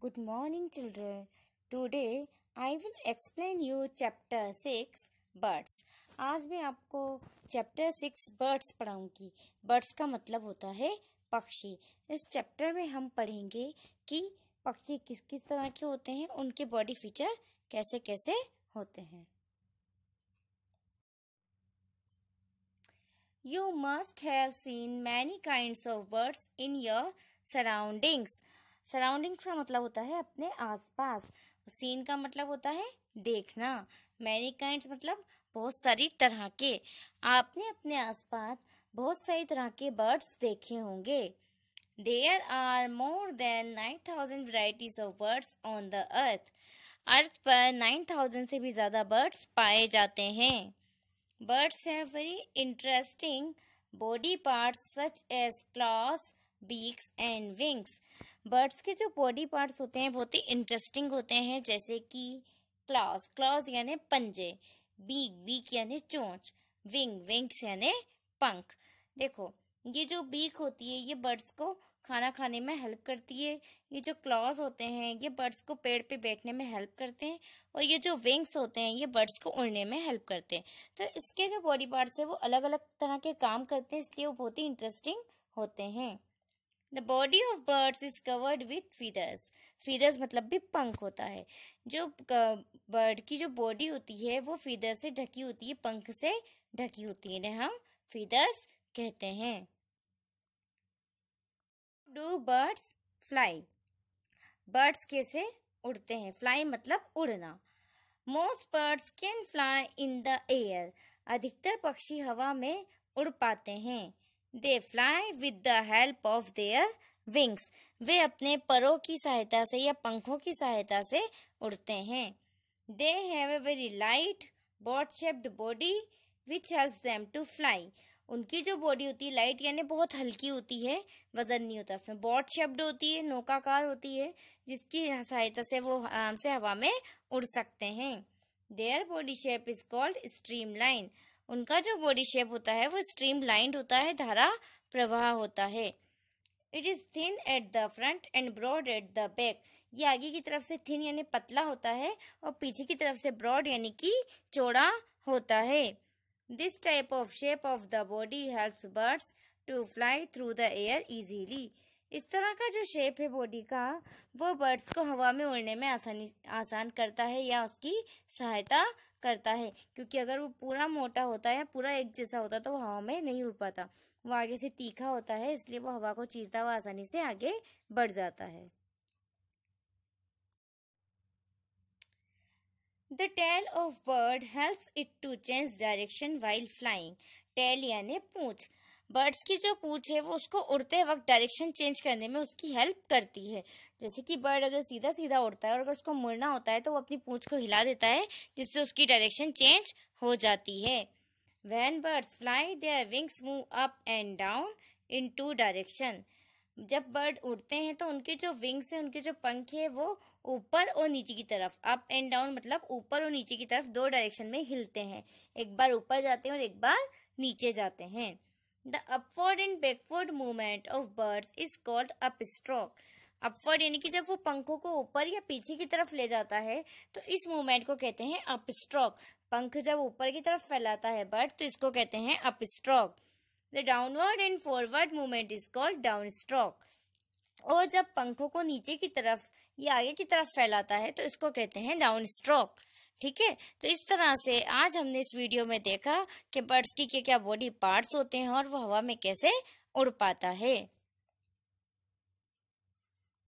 Good morning, children. Today I will explain you chapter six birds आज मैं आपको chapter six birds पढ़ाऊंगी birds का मतलब होता है पक्षी इस चैप्टर में हम पढ़ेंगे कि पक्षी किस किस तरह के होते हैं उनके बॉडी फीचर कैसे कैसे होते हैं you must have seen many kind of birds in your surroundings surroundings का मतलब होता है अपने आसपास सीन का मतलब होता है देखना मैनी काइंड मतलब बहुत सारी तरह के आपने अपने आसपास बहुत सारी तरह के बर्ड्स देखे होंगे there are more than nine thousand varieties of birds on the earth earth पर नाइन थाउजेंड से भी ज़्यादा बर्ड्स पाए जाते हैं बर्ड्स हैं very interesting body parts such as claws beaks and wings birds के जो बॉडी पार्ट्स होते हैं बहुत ही इंटरेस्टिंग होते हैं जैसे कि क्लॉज क्लॉज यानी पंजे बीक बीक यानी चोंच विंग विंग्स यानी पंख देखो ये जो बीक होती है ये बर्ड्स को खाना खाने में हेल्प करती है ये जो क्लॉज होते हैं ये बर्ड्स को पेड़ पे बैठने में हेल्प करते हैं और ये जो विंग्स होते हैं ये बर्ड्स को उड़ने में हेल्प करते हैं तो इसके जो बॉडी पार्ट्स है वो अलग अलग तरह के काम करते हैं इसलिए वो बहुत ही इंटरेस्टिंग होते हैं the body of birds is covered with feathers feathers मतलब भी पंख होता है जो बर्ड की जो बॉडी होती है वो फीडर से ढकी होती है पंख से ढकी होती है हम फीडर्स कहते हैं डू बर्ड्स फ्लाई बर्ड्स कैसे उड़ते हैं फ्लाई मतलब उड़ना most birds can fly in the air अधिकतर पक्षी हवा में उड़ पाते हैं they fly with the help of their wings वे अपने परों की सहायता से या पंखों की सहायता से उड़ते हैं they have a very light boat shaped body which help them to fly उनकी जो बॉडी होती है लाइट यानी बहुत हल्की होती है वजन नहीं होता उसमें बॉड शेप्ड होती है नौकाकार होती है जिसकी सहायता से वो आराम से हवा में उड़ सकते हैं their body shape is called streamline उनका जो बॉडी शेप होता है वो स्ट्रीम लाइंड होता है धारा प्रवाह होता है it is thin at the front and broad at the back ये आगे की तरफ से थिन यानी पतला होता है और पीछे की तरफ से ब्रॉड यानी कि चौड़ा होता है this type of shape of the body helps birds to fly through the air easily इस तरह का जो शेप है बॉडी का वो बर्ड्स को हवा में उड़ने में आसानी आसान करता है या उसकी सहायता करता है क्योंकि अगर वो पूरा मोटा होता है या पूरा एक जैसा होता तो वो हवा में नहीं उड़ पाता वो आगे से तीखा होता है इसलिए वो हवा को चीरता हुआ आसानी से आगे बढ़ जाता है the tail of bird help it to change direction while flying tail यानी पूछ बर्ड्स की जो पूछ है वो उसको उड़ते वक्त डायरेक्शन चेंज करने में उसकी हेल्प करती है जैसे कि बर्ड अगर सीधा सीधा उड़ता है और अगर उसको मुड़ना होता है तो वो अपनी पूछ को हिला देता है जिससे उसकी डायरेक्शन चेंज हो जाती है when birds fly their wings move up and down in two direction जब बर्ड उड़ते हैं तो उनके जो विंग्स हैं उनके जो पंख है वो ऊपर और नीचे की तरफ अप एंड डाउन मतलब ऊपर और नीचे की तरफ दो डायरेक्शन में हिलते हैं एक बार ऊपर जाते हैं और एक बार नीचे जाते हैं The upward and backward movement of birds is called upstroke. Upward यानी कि जब वो पंखों को ऊपर या पीछे की तरफ ले जाता है तो इस मूवमेंट को कहते हैं अपस्ट्रोक पंख जब ऊपर की तरफ फैलाता है बर्ड तो इसको कहते हैं upstroke the downward and forward movement is called downstroke और जब पंखों को नीचे की तरफ या आगे की तरफ फैलाता है तो इसको कहते हैं डाउन स्ट्रोक ठीक है तो इस तरह से आज हमने इस वीडियो में देखा कि बर्ड्स की क्या क्या बॉडी पार्ट्स होते हैं और वो हवा में कैसे उड़ पाता है